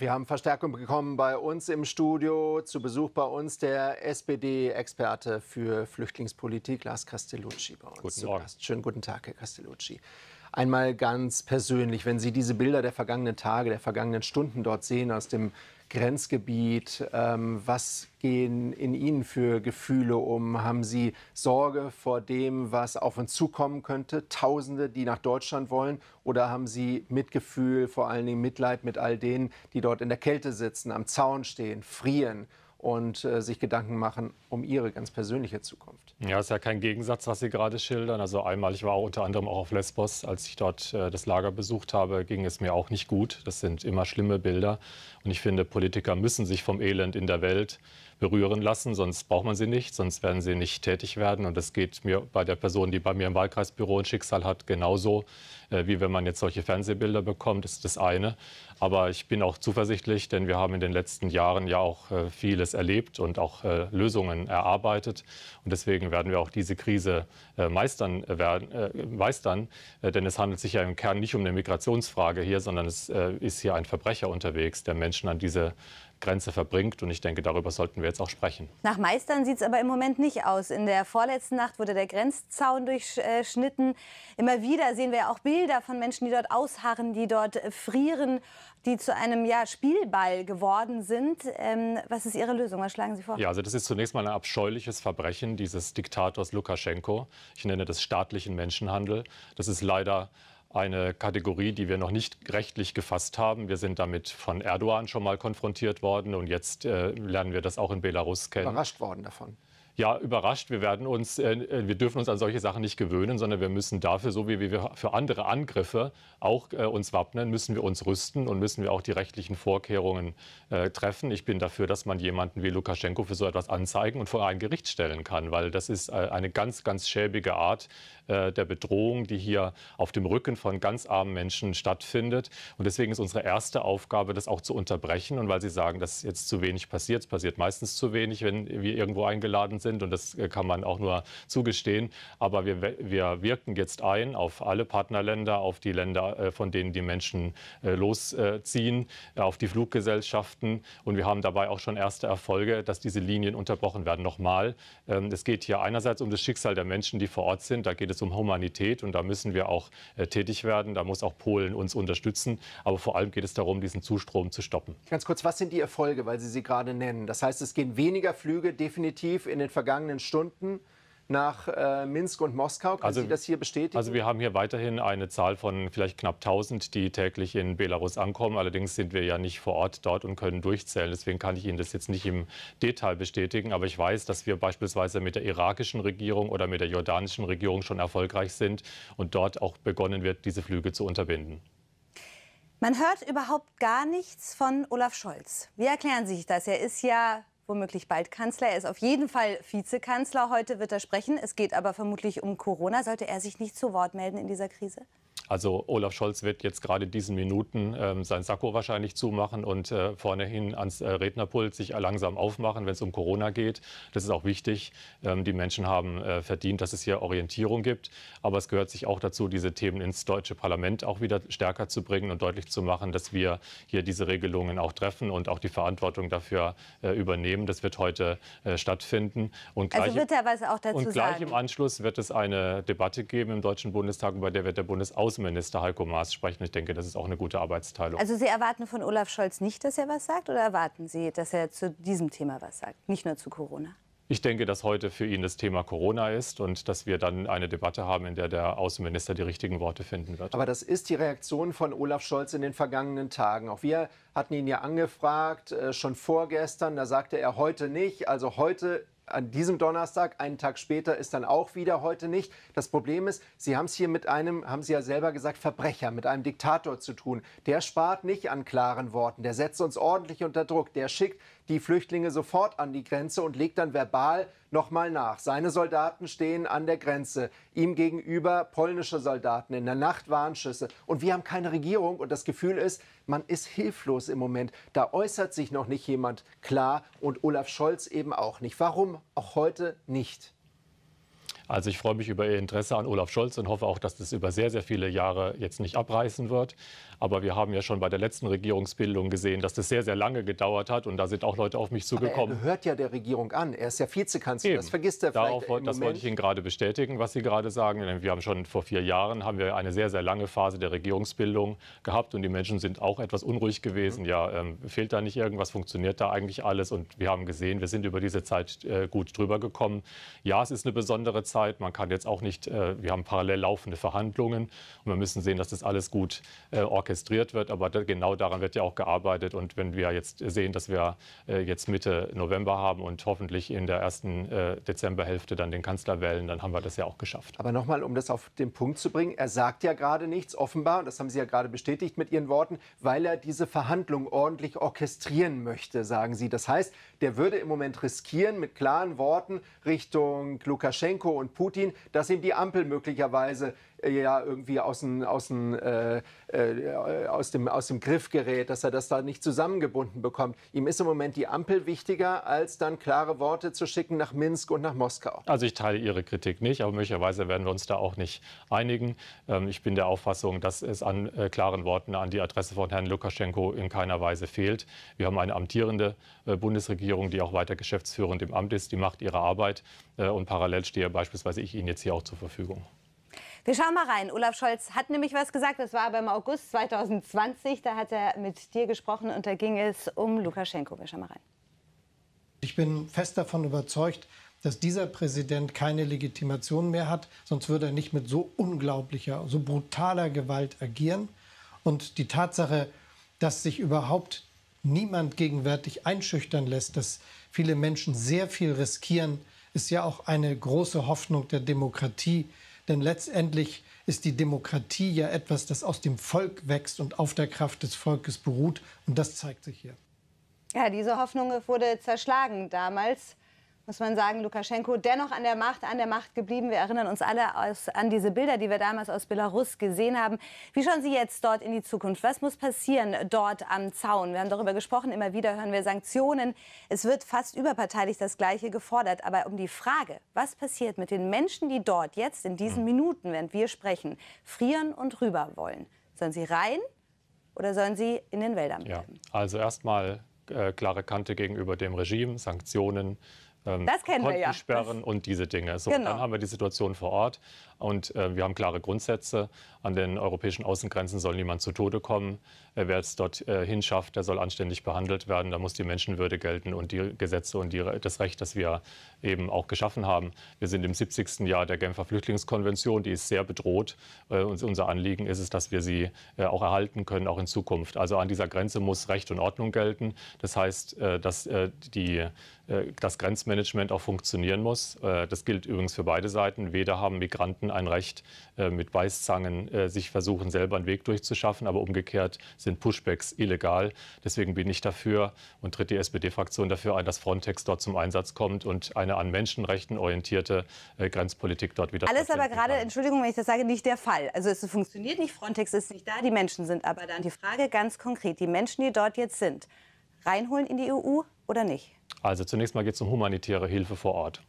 Wir haben Verstärkung bekommen bei uns im Studio. Zu Besuch bei uns der SPD-Experte für Flüchtlingspolitik, Lars Castellucci, bei uns. Guten Morgen. Schönen guten Tag, Herr Castellucci. Einmal ganz persönlich, wenn Sie diese Bilder der vergangenen Tage, der vergangenen Stunden dort sehen aus dem Grenzgebiet? Ähm, was gehen in Ihnen für Gefühle um? Haben Sie Sorge vor dem, was auf uns zukommen könnte? Tausende, die nach Deutschland wollen? Oder haben Sie Mitgefühl, vor allen Dingen Mitleid mit all denen, die dort in der Kälte sitzen, am Zaun stehen, frieren? und äh, sich Gedanken machen um ihre ganz persönliche Zukunft. Ja, ist ja kein Gegensatz, was Sie gerade schildern. Also einmal, ich war unter anderem auch auf Lesbos, als ich dort äh, das Lager besucht habe, ging es mir auch nicht gut. Das sind immer schlimme Bilder. Und ich finde, Politiker müssen sich vom Elend in der Welt berühren lassen, sonst braucht man sie nicht, sonst werden sie nicht tätig werden. Und das geht mir bei der Person, die bei mir im Wahlkreisbüro ein Schicksal hat, genauso, äh, wie wenn man jetzt solche Fernsehbilder bekommt, ist das eine. Aber ich bin auch zuversichtlich, denn wir haben in den letzten Jahren ja auch äh, vieles erlebt und auch äh, Lösungen erarbeitet. Und deswegen werden wir auch diese Krise meistern, werden, meistern denn es handelt sich ja im Kern nicht um eine Migrationsfrage hier, sondern es ist hier ein Verbrecher unterwegs, der Menschen an diese Grenze verbringt. Und ich denke, darüber sollten wir jetzt auch sprechen. Nach Meistern sieht es aber im Moment nicht aus. In der vorletzten Nacht wurde der Grenzzaun durchschnitten. Immer wieder sehen wir auch Bilder von Menschen, die dort ausharren, die dort frieren, die zu einem ja, Spielball geworden sind. Ähm, was ist Ihre Lösung? Was schlagen Sie vor? Ja, also das ist zunächst mal ein abscheuliches Verbrechen dieses Diktators Lukaschenko. Ich nenne das staatlichen Menschenhandel. Das ist leider eine Kategorie, die wir noch nicht rechtlich gefasst haben. Wir sind damit von Erdogan schon mal konfrontiert worden und jetzt äh, lernen wir das auch in Belarus kennen. Überrascht worden davon ja, überrascht. Wir, werden uns, äh, äh, wir dürfen uns an solche Sachen nicht gewöhnen, sondern wir müssen dafür, so wie wir für andere Angriffe auch äh, uns wappnen, müssen wir uns rüsten und müssen wir auch die rechtlichen Vorkehrungen äh, treffen. Ich bin dafür, dass man jemanden wie Lukaschenko für so etwas anzeigen und vor ein Gericht stellen kann, weil das ist äh, eine ganz, ganz schäbige Art äh, der Bedrohung, die hier auf dem Rücken von ganz armen Menschen stattfindet. Und deswegen ist unsere erste Aufgabe, das auch zu unterbrechen. Und weil Sie sagen, dass jetzt zu wenig passiert, es passiert meistens zu wenig, wenn wir irgendwo eingeladen sind sind und das äh, kann man auch nur zugestehen. Aber wir, wir wirken jetzt ein auf alle Partnerländer, auf die Länder, äh, von denen die Menschen äh, losziehen, auf die Fluggesellschaften und wir haben dabei auch schon erste Erfolge, dass diese Linien unterbrochen werden. Nochmal, ähm, es geht hier einerseits um das Schicksal der Menschen, die vor Ort sind, da geht es um Humanität und da müssen wir auch tätig werden, da muss auch Polen uns unterstützen, aber vor allem geht es darum, diesen Zustrom zu stoppen. Ganz kurz, was sind die Erfolge, weil Sie sie gerade nennen? Das heißt, es gehen weniger Flüge definitiv in den vergangenen Stunden nach äh, Minsk und Moskau. Können also, Sie das hier bestätigen? Also wir haben hier weiterhin eine Zahl von vielleicht knapp 1000, die täglich in Belarus ankommen. Allerdings sind wir ja nicht vor Ort dort und können durchzählen. Deswegen kann ich Ihnen das jetzt nicht im Detail bestätigen. Aber ich weiß, dass wir beispielsweise mit der irakischen Regierung oder mit der jordanischen Regierung schon erfolgreich sind und dort auch begonnen wird, diese Flüge zu unterbinden. Man hört überhaupt gar nichts von Olaf Scholz. Wie erklären Sie sich das? Er ist ja womöglich bald Kanzler. Er ist auf jeden Fall Vizekanzler. Heute wird er sprechen. Es geht aber vermutlich um Corona. Sollte er sich nicht zu Wort melden in dieser Krise? Also Olaf Scholz wird jetzt gerade in diesen Minuten ähm, sein Sakko wahrscheinlich zumachen und äh, vorne hin ans äh, Rednerpult sich langsam aufmachen, wenn es um Corona geht. Das ist auch wichtig. Ähm, die Menschen haben äh, verdient, dass es hier Orientierung gibt. Aber es gehört sich auch dazu, diese Themen ins deutsche Parlament auch wieder stärker zu bringen und deutlich zu machen, dass wir hier diese Regelungen auch treffen und auch die Verantwortung dafür äh, übernehmen. Das wird heute äh, stattfinden. Und also gleich, also wird er was auch dazu und gleich sagen. im Anschluss wird es eine Debatte geben im Deutschen Bundestag, bei der wird der Bundesaußen Außenminister Heiko Maas sprechen. Ich denke, das ist auch eine gute Arbeitsteilung. Also Sie erwarten von Olaf Scholz nicht, dass er was sagt oder erwarten Sie, dass er zu diesem Thema was sagt, nicht nur zu Corona? Ich denke, dass heute für ihn das Thema Corona ist und dass wir dann eine Debatte haben, in der der Außenminister die richtigen Worte finden wird. Aber das ist die Reaktion von Olaf Scholz in den vergangenen Tagen. Auch wir hatten ihn ja angefragt, äh, schon vorgestern. Da sagte er heute nicht. Also heute an diesem Donnerstag, einen Tag später ist dann auch wieder, heute nicht. Das Problem ist, Sie haben es hier mit einem, haben Sie ja selber gesagt, Verbrecher, mit einem Diktator zu tun. Der spart nicht an klaren Worten, der setzt uns ordentlich unter Druck, der schickt die Flüchtlinge sofort an die Grenze und legt dann verbal nochmal nach. Seine Soldaten stehen an der Grenze, ihm gegenüber polnische Soldaten. In der Nacht Warnschüsse. Und wir haben keine Regierung und das Gefühl ist, man ist hilflos im Moment. Da äußert sich noch nicht jemand klar und Olaf Scholz eben auch nicht. Warum auch heute nicht? Also ich freue mich über Ihr Interesse an Olaf Scholz und hoffe auch, dass das über sehr, sehr viele Jahre jetzt nicht abreißen wird. Aber wir haben ja schon bei der letzten Regierungsbildung gesehen, dass das sehr, sehr lange gedauert hat. Und da sind auch Leute auf mich zugekommen. Aber er gehört ja der Regierung an. Er ist ja Vizekanzler. Eben. Das vergisst er Darauf, vielleicht Das wollte ich Ihnen gerade bestätigen, was Sie gerade sagen. Wir haben schon vor vier Jahren haben wir eine sehr, sehr lange Phase der Regierungsbildung gehabt. Und die Menschen sind auch etwas unruhig mhm. gewesen. Mhm. Ja, ähm, fehlt da nicht irgendwas? Funktioniert da eigentlich alles? Und wir haben gesehen, wir sind über diese Zeit äh, gut drüber gekommen. Ja, es ist eine besondere Zeit. Man kann jetzt auch nicht, äh, wir haben parallel laufende Verhandlungen. Und wir müssen sehen, dass das alles gut äh, organisiert orchestriert wird. Aber genau daran wird ja auch gearbeitet. Und wenn wir jetzt sehen, dass wir äh, jetzt Mitte November haben und hoffentlich in der ersten äh, Dezemberhälfte dann den Kanzler wählen, dann haben wir das ja auch geschafft. Aber nochmal, um das auf den Punkt zu bringen, er sagt ja gerade nichts, offenbar, und das haben Sie ja gerade bestätigt mit Ihren Worten, weil er diese Verhandlung ordentlich orchestrieren möchte, sagen Sie. Das heißt, der würde im Moment riskieren, mit klaren Worten Richtung Lukaschenko und Putin, dass ihm die Ampel möglicherweise ja irgendwie aus dem, aus, dem, äh, äh, aus, dem, aus dem Griff gerät, dass er das da nicht zusammengebunden bekommt. Ihm ist im Moment die Ampel wichtiger, als dann klare Worte zu schicken nach Minsk und nach Moskau. Also ich teile Ihre Kritik nicht, aber möglicherweise werden wir uns da auch nicht einigen. Ähm, ich bin der Auffassung, dass es an äh, klaren Worten an die Adresse von Herrn Lukaschenko in keiner Weise fehlt. Wir haben eine amtierende äh, Bundesregierung, die auch weiter geschäftsführend im Amt ist. Die macht ihre Arbeit äh, und parallel stehe beispielsweise ich Ihnen jetzt hier auch zur Verfügung. Wir schauen mal rein. Olaf Scholz hat nämlich was gesagt. Das war aber im August 2020. Da hat er mit dir gesprochen und da ging es um Lukaschenko. Wir schauen mal rein. Ich bin fest davon überzeugt, dass dieser Präsident keine Legitimation mehr hat, sonst würde er nicht mit so unglaublicher, so brutaler Gewalt agieren. Und die Tatsache, dass sich überhaupt niemand gegenwärtig einschüchtern lässt, dass viele Menschen sehr viel riskieren, ist ja auch eine große Hoffnung der Demokratie, denn letztendlich ist die Demokratie ja etwas, das aus dem Volk wächst und auf der Kraft des Volkes beruht. Und das zeigt sich hier. Ja, diese Hoffnung wurde zerschlagen damals muss man sagen, Lukaschenko dennoch an der Macht, an der Macht geblieben. Wir erinnern uns alle aus, an diese Bilder, die wir damals aus Belarus gesehen haben. Wie schauen Sie jetzt dort in die Zukunft? Was muss passieren dort am Zaun? Wir haben darüber gesprochen, immer wieder hören wir Sanktionen. Es wird fast überparteilich das Gleiche gefordert. Aber um die Frage, was passiert mit den Menschen, die dort jetzt in diesen hm. Minuten, während wir sprechen, frieren und rüber wollen? Sollen sie rein oder sollen sie in den Wäldern bleiben? Ja, also erstmal äh, klare Kante gegenüber dem Regime, Sanktionen, ähm, das kennen wir ja. Sperren und diese Dinge. So, genau. Dann haben wir die Situation vor Ort. Und äh, wir haben klare Grundsätze. An den europäischen Außengrenzen soll niemand zu Tode kommen. Äh, wer es dort äh, hinschafft, der soll anständig behandelt werden. Da muss die Menschenwürde gelten und die Gesetze und die, das Recht, das wir eben auch geschaffen haben. Wir sind im 70. Jahr der Genfer Flüchtlingskonvention. Die ist sehr bedroht. Äh, unser Anliegen ist es, dass wir sie äh, auch erhalten können, auch in Zukunft. Also an dieser Grenze muss Recht und Ordnung gelten. Das heißt, äh, dass die, das Grenzmanagement auch funktionieren muss. das gilt übrigens für beide Seiten. Weder haben Migranten ein Recht, äh, mit Weißzangen äh, sich versuchen, selber einen Weg durchzuschaffen. Aber umgekehrt sind Pushbacks illegal. Deswegen bin ich dafür und tritt die SPD-Fraktion dafür ein, dass Frontex dort zum Einsatz kommt und eine an Menschenrechten orientierte äh, Grenzpolitik dort wieder. Alles aber gerade, kann. Entschuldigung, wenn ich das sage, nicht der Fall. Also es funktioniert nicht, Frontex ist nicht da, die Menschen sind aber da. Und die Frage ganz konkret, die Menschen, die dort jetzt sind, reinholen in die EU oder nicht? Also zunächst mal geht es um humanitäre Hilfe vor Ort.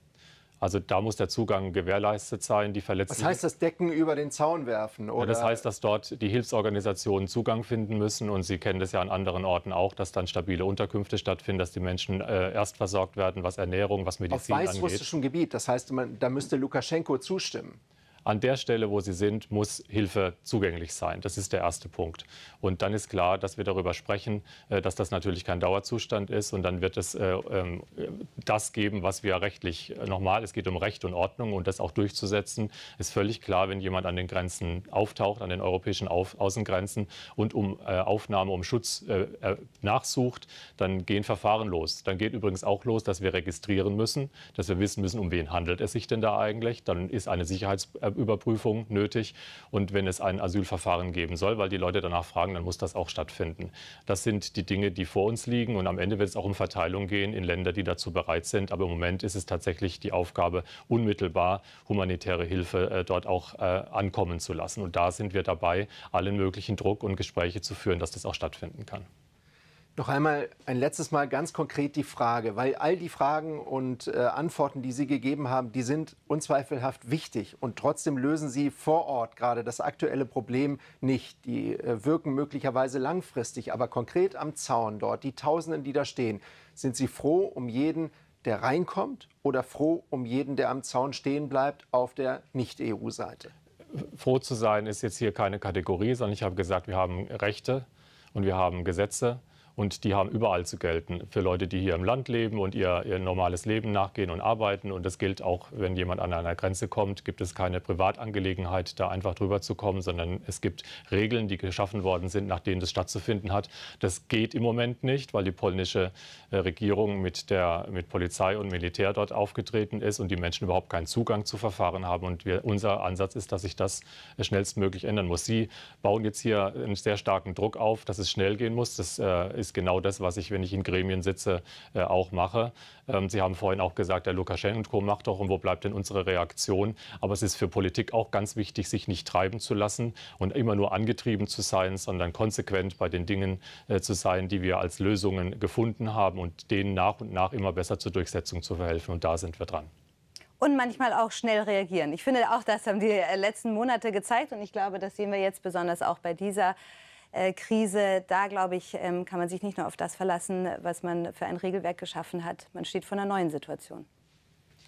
Also da muss der Zugang gewährleistet sein. Die Verletzten Was heißt das Decken über den Zaun werfen? Oder? Ja, das heißt, dass dort die Hilfsorganisationen Zugang finden müssen. Und Sie kennen das ja an anderen Orten auch, dass dann stabile Unterkünfte stattfinden, dass die Menschen äh, erst versorgt werden, was Ernährung, was Medizin Auf weißrussischem angeht. Gebiet. Das heißt, man, da müsste Lukaschenko zustimmen an der Stelle, wo sie sind, muss Hilfe zugänglich sein. Das ist der erste Punkt. Und dann ist klar, dass wir darüber sprechen, äh, dass das natürlich kein Dauerzustand ist. Und dann wird es äh, ähm, das geben, was wir rechtlich, äh, nochmal, es geht um Recht und Ordnung und das auch durchzusetzen, ist völlig klar, wenn jemand an den Grenzen auftaucht, an den europäischen Außengrenzen und um Aufnahme, um Schutz nachsucht, dann gehen Verfahren los. Dann geht übrigens auch los, dass wir registrieren müssen, dass wir wissen müssen, um wen handelt es sich denn da eigentlich. Dann ist eine Sicherheits Überprüfung nötig. Und wenn es ein Asylverfahren geben soll, weil die Leute danach fragen, dann muss das auch stattfinden. Das sind die Dinge, die vor uns liegen. Und am Ende wird es auch um Verteilung gehen in Länder, die dazu bereit sind. Aber im Moment ist es tatsächlich die Aufgabe, unmittelbar humanitäre Hilfe äh, dort auch äh, ankommen zu lassen. Und da sind wir dabei, allen möglichen Druck und Gespräche zu führen, dass das auch stattfinden kann. Noch einmal ein letztes Mal ganz konkret die Frage, weil all die Fragen und äh, Antworten, die Sie gegeben haben, die sind unzweifelhaft wichtig und trotzdem lösen sie vor Ort gerade das aktuelle Problem nicht. Die äh, wirken möglicherweise langfristig, aber konkret am Zaun dort, die Tausenden, die da stehen, sind Sie froh um jeden, der reinkommt oder froh um jeden, der am Zaun stehen bleibt auf der Nicht-EU-Seite? Froh zu sein ist jetzt hier keine Kategorie, sondern ich habe gesagt, wir haben Rechte und wir haben Gesetze. Und die haben überall zu gelten. Für Leute, die hier im Land leben und ihr, ihr normales Leben nachgehen und arbeiten. Und das gilt auch, wenn jemand an einer Grenze kommt, gibt es keine Privatangelegenheit, da einfach drüber zu kommen, sondern es gibt Regeln, die geschaffen worden sind, nach denen das stattzufinden hat. Das geht im Moment nicht, weil die polnische äh, Regierung mit, der, mit Polizei und Militär dort aufgetreten ist und die Menschen überhaupt keinen Zugang zu Verfahren haben. Und wir, unser Ansatz ist, dass sich das äh, schnellstmöglich ändern muss. Sie bauen jetzt hier einen sehr starken Druck auf, dass es schnell gehen muss. Das äh, ist genau das, was ich, wenn ich in Gremien sitze, äh, auch mache. Ähm, Sie haben vorhin auch gesagt, der Lukaschenko macht doch und wo bleibt denn unsere Reaktion? Aber es ist für Politik auch ganz wichtig, sich nicht treiben zu lassen und immer nur angetrieben zu sein, sondern konsequent bei den Dingen äh, zu sein, die wir als Lösungen gefunden haben und denen nach und nach immer besser zur Durchsetzung zu verhelfen. Und da sind wir dran und manchmal auch schnell reagieren. Ich finde auch, das haben die äh, letzten Monate gezeigt und ich glaube, das sehen wir jetzt besonders auch bei dieser äh, Krise, da glaube ich, ähm, kann man sich nicht nur auf das verlassen, was man für ein Regelwerk geschaffen hat. Man steht vor einer neuen Situation.